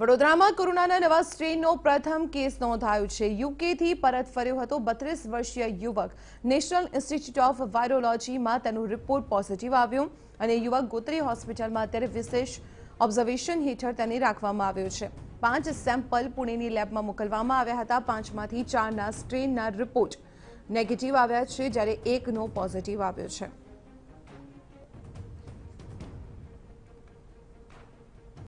વડોદરામાં કોરોનાના નવા સ્ટ્રેનનો પ્રથમ કેસ નોંધાયો છે યુકેથી પરત ફર્યો હતો બત્રીસ વર્ષીય યુવક નેશનલ ઇન્સ્ટિટ્યૂટ ઓફ વાયરોલોજીમાં તેનો રિપોર્ટ પોઝિટિવ આવ્યો અને યુવક ગોત્રી હોસ્પિટલમાં અત્યારે વિશેષ ઓબ્ઝર્વેશન હેઠળ તેને રાખવામાં આવ્યો છે પાંચ સેમ્પલ પુણેની લેબમાં મોકલવામાં આવ્યા હતા પાંચમાંથી ચારના સ્ટ્રેનના રિપોર્ટ નેગેટિવ આવ્યા છે જ્યારે એકનો પોઝિટિવ આવ્યો છે